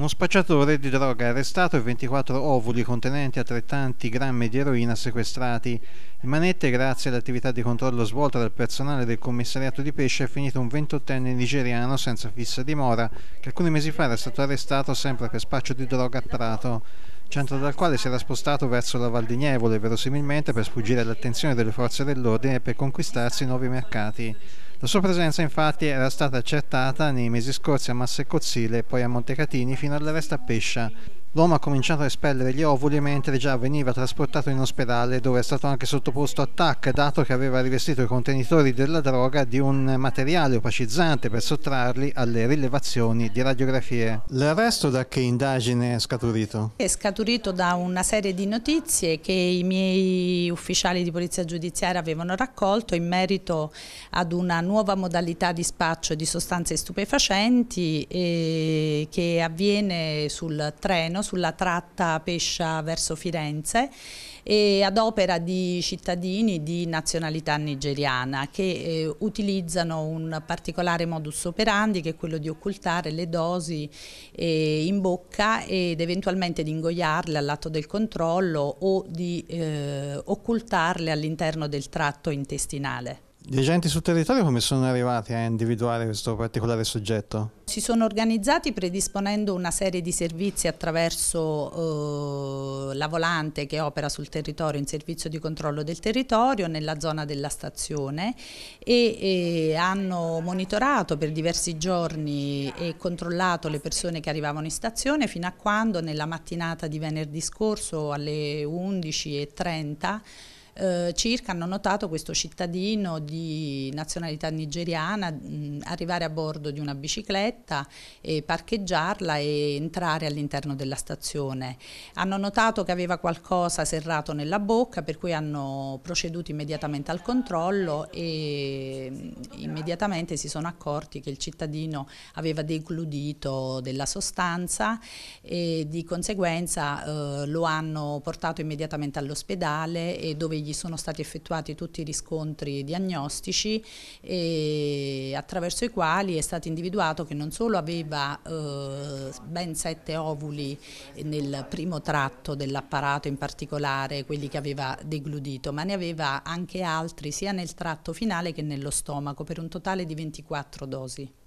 Uno spacciatore di droga è arrestato e 24 ovuli contenenti altrettanti grammi di eroina sequestrati. In manette, grazie all'attività di controllo svolta dal personale del commissariato di pesce, è finito un 28enne nigeriano senza fissa dimora, che alcuni mesi fa era stato arrestato sempre per spaccio di droga a Prato centro dal quale si era spostato verso la Val di Nievole, verosimilmente per sfuggire all'attenzione delle forze dell'ordine e per conquistarsi nuovi mercati. La sua presenza infatti era stata accertata nei mesi scorsi a Massecozzile e poi a Montecatini fino all'arresto a Pescia. L'uomo ha cominciato a espellere gli ovuli mentre già veniva trasportato in ospedale dove è stato anche sottoposto a TAC dato che aveva rivestito i contenitori della droga di un materiale opacizzante per sottrarli alle rilevazioni di radiografie. L'arresto da che indagine è scaturito? È scaturito da una serie di notizie che i miei ufficiali di polizia giudiziaria avevano raccolto in merito ad una nuova modalità di spaccio di sostanze stupefacenti eh, che avviene sul treno Torino sulla tratta Pescia verso Firenze e ad opera di cittadini di nazionalità nigeriana che eh, utilizzano un particolare modus operandi che è quello di occultare le dosi eh, in bocca ed eventualmente di ingoiarle all'atto del controllo o di eh, occultarle all'interno del tratto intestinale. Gli agenti sul territorio come sono arrivati a individuare questo particolare soggetto? Si sono organizzati predisponendo una serie di servizi attraverso eh, la volante che opera sul territorio in servizio di controllo del territorio nella zona della stazione e, e hanno monitorato per diversi giorni e controllato le persone che arrivavano in stazione fino a quando nella mattinata di venerdì scorso alle 11.30 eh, circa hanno notato questo cittadino di nazionalità nigeriana mh, arrivare a bordo di una bicicletta e parcheggiarla e entrare all'interno della stazione. Hanno notato che aveva qualcosa serrato nella bocca per cui hanno proceduto immediatamente al controllo e immediatamente si sono accorti che il cittadino aveva degludito della sostanza e di conseguenza eh, lo hanno portato immediatamente all'ospedale dove gli sono stati effettuati tutti i riscontri diagnostici e attraverso i quali è stato individuato che non solo aveva eh, ben sette ovuli nel primo tratto dell'apparato, in particolare quelli che aveva degludito, ma ne aveva anche altri sia nel tratto finale che nello stomaco, per un totale di 24 dosi.